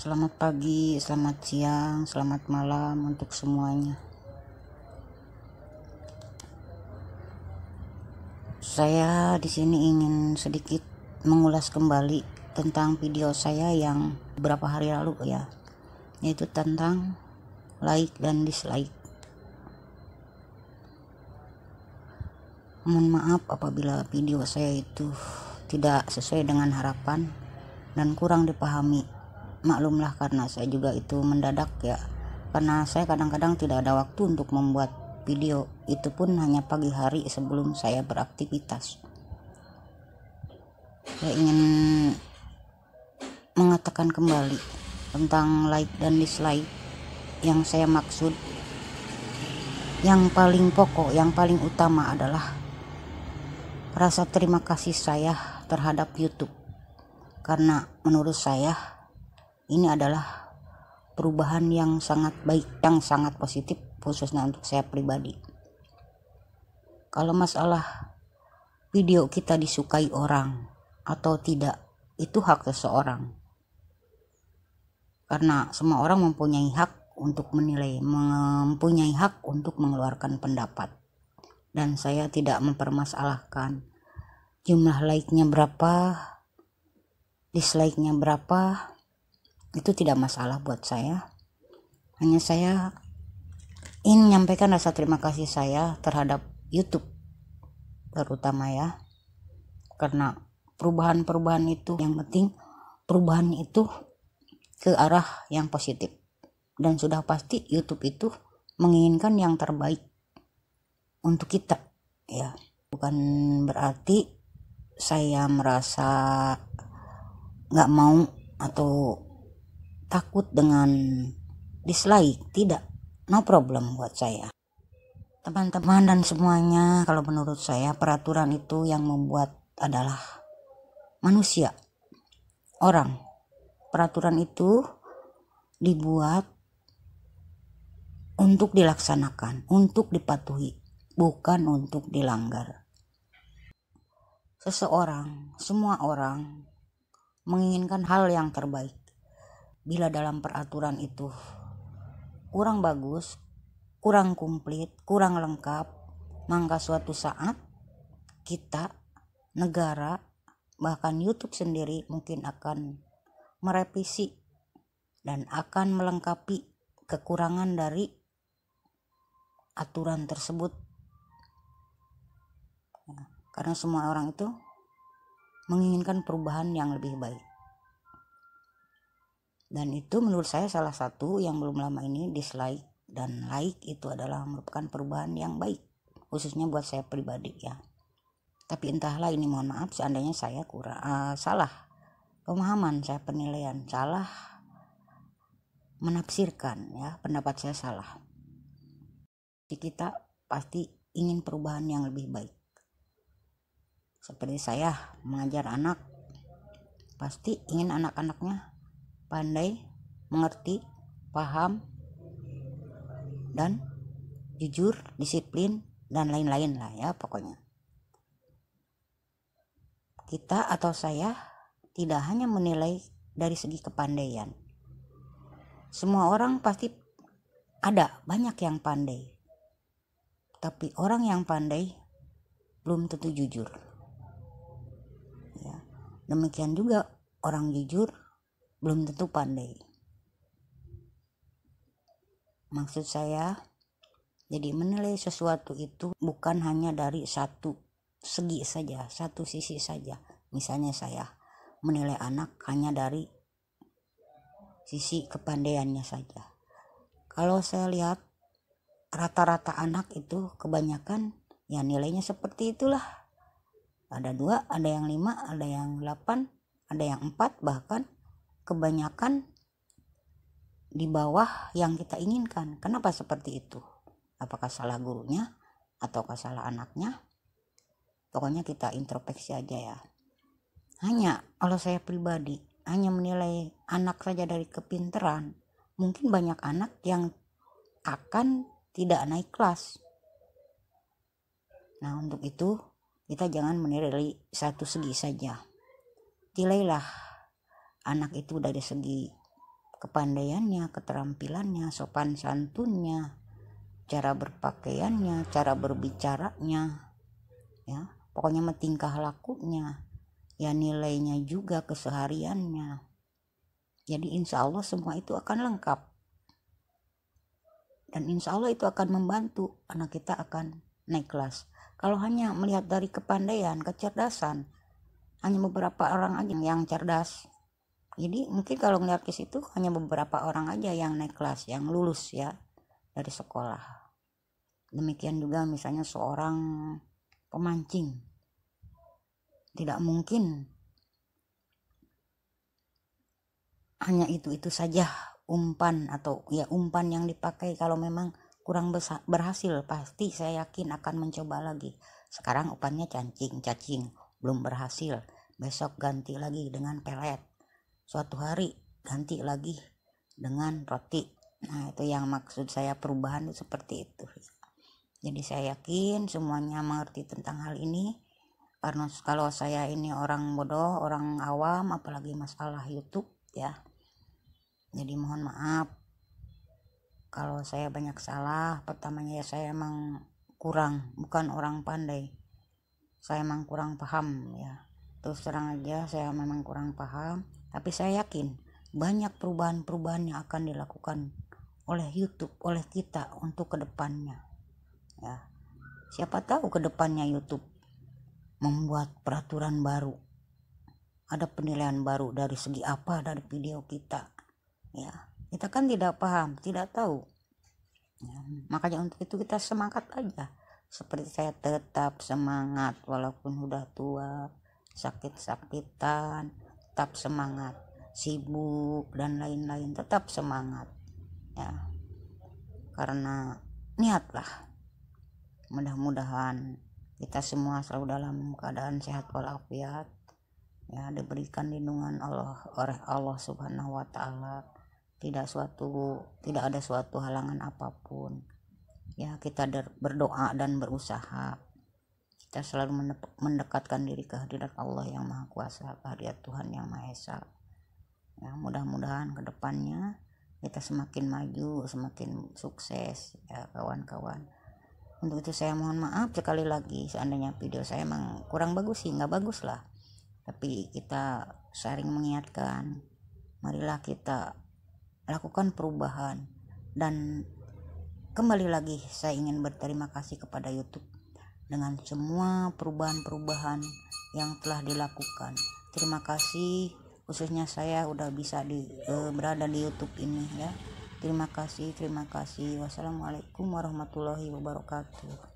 Selamat pagi, selamat siang, selamat malam untuk semuanya. Saya di sini ingin sedikit mengulas kembali tentang video saya yang beberapa hari lalu ya, yaitu tentang like dan dislike. Mohon maaf apabila video saya itu tidak sesuai dengan harapan dan kurang dipahami maklumlah karena saya juga itu mendadak ya karena saya kadang-kadang tidak ada waktu untuk membuat video itu pun hanya pagi hari sebelum saya beraktivitas saya ingin mengatakan kembali tentang like dan dislike yang saya maksud yang paling pokok, yang paling utama adalah rasa terima kasih saya terhadap YouTube. Karena menurut saya ini adalah perubahan yang sangat baik yang sangat positif khususnya untuk saya pribadi kalau masalah video kita disukai orang atau tidak itu hak seseorang karena semua orang mempunyai hak untuk menilai mempunyai hak untuk mengeluarkan pendapat dan saya tidak mempermasalahkan jumlah like-nya berapa dislike-nya berapa itu tidak masalah buat saya hanya saya ingin menyampaikan rasa terima kasih saya terhadap YouTube terutama ya karena perubahan-perubahan itu yang penting perubahan itu ke arah yang positif dan sudah pasti YouTube itu menginginkan yang terbaik untuk kita ya bukan berarti saya merasa nggak mau atau takut dengan dislike tidak no problem buat saya teman-teman dan semuanya kalau menurut saya peraturan itu yang membuat adalah manusia orang peraturan itu dibuat untuk dilaksanakan untuk dipatuhi bukan untuk dilanggar seseorang semua orang menginginkan hal yang terbaik bila dalam peraturan itu kurang bagus, kurang komplit, kurang lengkap, maka suatu saat kita, negara, bahkan YouTube sendiri mungkin akan merevisi dan akan melengkapi kekurangan dari aturan tersebut nah, karena semua orang itu menginginkan perubahan yang lebih baik dan itu menurut saya salah satu yang belum lama ini dislike dan like itu adalah merupakan perubahan yang baik khususnya buat saya pribadi ya tapi entahlah ini mohon maaf seandainya saya kurang uh, salah pemahaman saya penilaian salah menafsirkan ya pendapat saya salah kita pasti ingin perubahan yang lebih baik seperti saya mengajar anak pasti ingin anak-anaknya pandai, mengerti, paham, dan jujur, disiplin, dan lain-lain lah ya pokoknya. Kita atau saya tidak hanya menilai dari segi kepandaian. Semua orang pasti ada banyak yang pandai. Tapi orang yang pandai belum tentu jujur. Ya. Demikian juga orang jujur belum tentu pandai. Maksud saya, jadi menilai sesuatu itu bukan hanya dari satu segi saja, satu sisi saja. Misalnya saya menilai anak hanya dari sisi kepandaiannya saja. Kalau saya lihat rata-rata anak itu kebanyakan ya nilainya seperti itulah. Ada dua, ada yang lima, ada yang delapan, ada yang empat bahkan kebanyakan di bawah yang kita inginkan. Kenapa seperti itu? Apakah salah gurunya atau salah anaknya? Pokoknya kita introspeksi aja ya. Hanya kalau saya pribadi hanya menilai anak saja dari kepinteran, mungkin banyak anak yang akan tidak naik kelas. Nah, untuk itu kita jangan menilai satu segi saja. Nilailah anak itu dari segi kepandaiannya, keterampilannya, sopan santunnya, cara berpakaiannya, cara berbicaranya, ya pokoknya tingkah lakunya, ya nilainya juga kesehariannya. Jadi insya Allah semua itu akan lengkap. Dan insya Allah itu akan membantu anak kita akan naik kelas. Kalau hanya melihat dari kepandaian, kecerdasan, hanya beberapa orang aja yang cerdas, jadi mungkin kalau ngeliat ke situ hanya beberapa orang aja yang naik kelas yang lulus ya dari sekolah demikian juga misalnya seorang pemancing tidak mungkin hanya itu-itu saja umpan atau ya umpan yang dipakai kalau memang kurang besar, berhasil pasti saya yakin akan mencoba lagi sekarang umpannya cacing cacing belum berhasil besok ganti lagi dengan pelet suatu hari ganti lagi dengan roti nah itu yang maksud saya perubahan itu seperti itu jadi saya yakin semuanya mengerti tentang hal ini karena kalau saya ini orang bodoh orang awam apalagi masalah YouTube ya jadi mohon maaf kalau saya banyak salah pertamanya ya saya emang kurang bukan orang pandai saya emang kurang paham ya terus terang aja saya memang kurang paham tapi saya yakin banyak perubahan-perubahan yang akan dilakukan oleh YouTube oleh kita untuk kedepannya ya siapa tahu kedepannya YouTube membuat peraturan baru ada penilaian baru dari segi apa dari video kita ya kita kan tidak paham tidak tahu ya, makanya untuk itu kita semangat aja seperti saya tetap semangat walaupun sudah tua sakit-sakitan tetap semangat sibuk dan lain-lain tetap semangat ya karena niatlah mudah-mudahan kita semua selalu dalam keadaan sehat walafiat ya diberikan lindungan Allah oleh Allah Subhanahu wa taala tidak suatu tidak ada suatu halangan apapun ya kita berdoa dan berusaha kita selalu mendekatkan diri ke hadirat Allah yang Maha Kuasa, ke Tuhan yang Maha Esa. Ya, mudah-mudahan ke depannya kita semakin maju, semakin sukses ya kawan-kawan. Untuk itu saya mohon maaf sekali lagi seandainya video saya emang kurang bagus sih, nggak bagus lah. Tapi kita sering mengingatkan, marilah kita lakukan perubahan dan kembali lagi saya ingin berterima kasih kepada YouTube dengan semua perubahan-perubahan yang telah dilakukan. Terima kasih khususnya saya udah bisa di uh, berada di YouTube ini ya. Terima kasih, terima kasih. Wassalamualaikum warahmatullahi wabarakatuh.